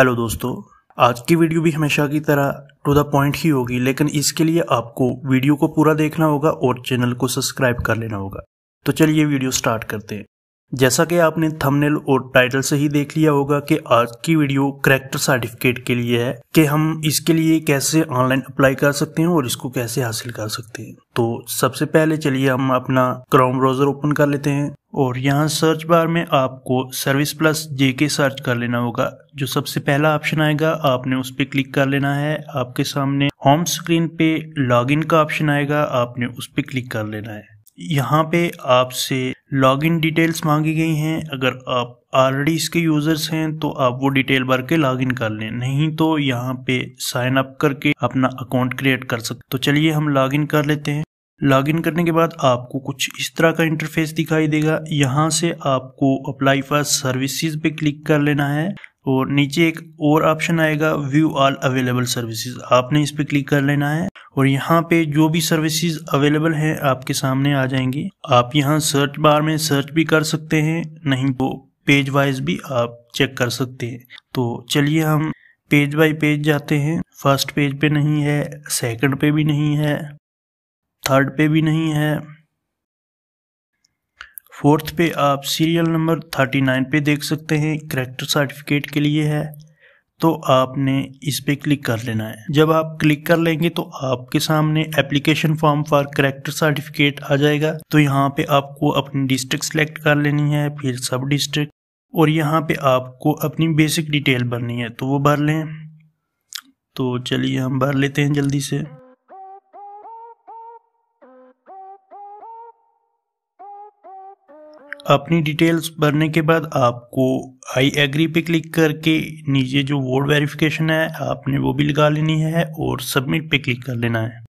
hello दोस्तों आज की वीडियो भी हमेशा की तरह टू द पॉइंट ही होगी लेकिन इसके लिए आपको वीडियो को पूरा देखना होगा और चैनल को सब्सक्राइब कर लेना होगा तो चलिए वीडियो स्टार्ट करते हैं जैसा कि आपने थंबनेल और टाइटल से ही देख लिया होगा कि आज की वीडियो करेक्टर सर्टिफिकेट के लिए है कि हम इसके लिए कैसे ऑनलाइन अप्लाई कर सकते हैं और इसको कैसे हासिल कर सकते हैं तो सबसे पहले चलिए हम अपना क्रोम ब्राउजर ओपन कर लेते हैं और यहाँ सर्च बार में आपको सर्विस प्लस जे के सर्च कर लेना होगा जो सबसे पहला ऑप्शन आएगा आपने उस पर क्लिक कर लेना है आपके सामने होम स्क्रीन पे लॉगिन का ऑप्शन आएगा आपने उस पर क्लिक कर लेना है यहाँ पे आपसे लॉगिन डिटेल्स मांगी गई हैं अगर आप ऑलरेडी इसके यूजर्स हैं तो आप वो डिटेल भर के लॉगिन कर लें नहीं तो यहाँ पे साइन अप करके अपना अकाउंट क्रिएट कर सकते तो चलिए हम लॉगिन कर लेते हैं लॉगिन करने के बाद आपको कुछ इस तरह का इंटरफेस दिखाई देगा यहाँ से आपको अप्लाई फॉर सर्विसेज पे क्लिक कर लेना है और नीचे एक और ऑप्शन आएगा व्यू ऑल अवेलेबल सर्विसेज आपने इस पे क्लिक कर लेना है और यहाँ पे जो भी सर्विसेज अवेलेबल हैं आपके सामने आ जाएंगी आप यहाँ सर्च बार में सर्च भी कर सकते हैं नहीं तो पेज वाइज भी आप चेक कर सकते हैं तो चलिए हम पेज बाय पेज जाते हैं फर्स्ट पेज पे नहीं है सेकंड पे भी नहीं है थर्ड पे भी नहीं है फोर्थ पे आप सीरियल नंबर थर्टी नाइन पे देख सकते हैं करेक्टर सर्टिफिकेट के लिए है तो आपने इस पे क्लिक कर लेना है जब आप क्लिक कर लेंगे तो आपके सामने application form for character certificate आ जाएगा तो यहाँ पे आपको अपनी डिस्ट्रिक्ट सेलेक्ट कर लेनी है फिर सब डिस्ट्रिक्ट और यहाँ पे आपको अपनी बेसिक डिटेल भरनी है तो वो भर लें तो चलिए हम भर लेते हैं जल्दी से अपनी डिटेल्स भरने के बाद आपको आई एग्री पे क्लिक करके नीचे जो वोट वेरिफिकेशन है आपने वो भी लगा लेनी है और सबमिट पे क्लिक कर लेना है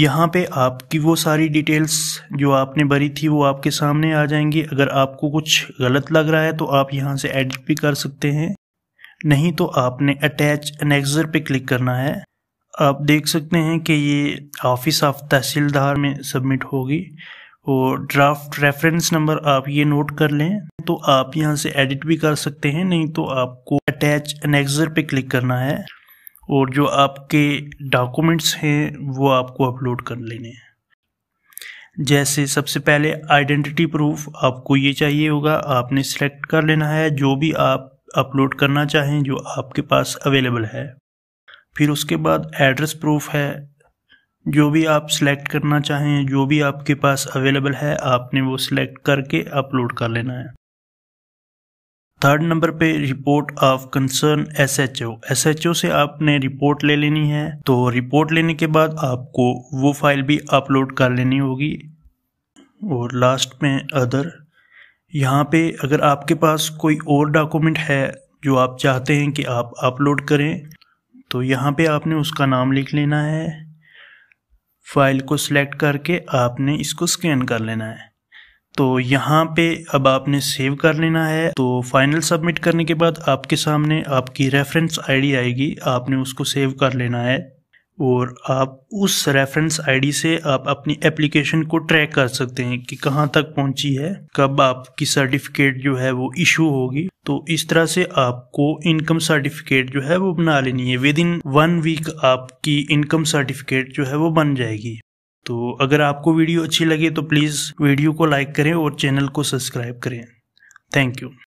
यहाँ पे आपकी वो सारी डिटेल्स जो आपने भरी थी वो आपके सामने आ जाएंगी अगर आपको कुछ गलत लग रहा है तो आप यहाँ से एडिट भी कर सकते हैं नहीं तो आपने अटैच एनेक्सर पे क्लिक करना है आप देख सकते हैं कि ये ऑफिस ऑफ तहसीलदार में सबमिट होगी और ड्राफ्ट रेफरेंस नंबर आप ये नोट कर लें तो आप यहाँ से एडिट भी कर सकते हैं नहीं तो आपको अटैच एनेक्सर पे क्लिक करना है और जो आपके डॉक्यूमेंट्स हैं वो आपको अपलोड कर लेने हैं जैसे सबसे पहले आइडेंटिटी प्रूफ आपको ये चाहिए होगा आपने सेलेक्ट कर लेना है जो भी आप अपलोड करना चाहें जो आपके पास अवेलेबल है फिर उसके बाद एड्रेस प्रूफ है जो भी आप सिलेक्ट करना चाहें जो भी आपके पास अवेलेबल है आपने वो सिलेक्ट करके अपलोड कर लेना है थर्ड नंबर पे report of concern S H O S H O से आपने रिपोर्ट ले लेनी है तो रिपोर्ट लेने के बाद आपको वो फाइल भी अपलोड कर लेनी होगी और लास्ट में अदर यहाँ पे अगर आपके पास कोई और डॉक्यूमेंट है जो आप चाहते हैं कि आप अपलोड करें तो यहाँ पे आपने उसका नाम लिख लेना है फाइल को सिलेक्ट करके आपने इसको स्कैन कर लेना है तो यहाँ पे अब आपने सेव कर लेना है तो फाइनल सबमिट करने के बाद आपके सामने आपकी रेफरेंस आईडी आएगी आपने उसको सेव कर लेना है और आप उस रेफरेंस आईडी से आप अपनी एप्लीकेशन को ट्रैक कर सकते हैं कि कहाँ तक पहुंची है कब आपकी सर्टिफिकेट जो है वो इशू होगी तो इस तरह से आपको इनकम सर्टिफिकेट जो है वो बना लेनी है विद इन वन वीक आपकी इनकम सर्टिफिकेट जो है वो बन जाएगी तो अगर आपको वीडियो अच्छी लगे तो प्लीज़ वीडियो को लाइक करें और चैनल को सब्सक्राइब करें थैंक यू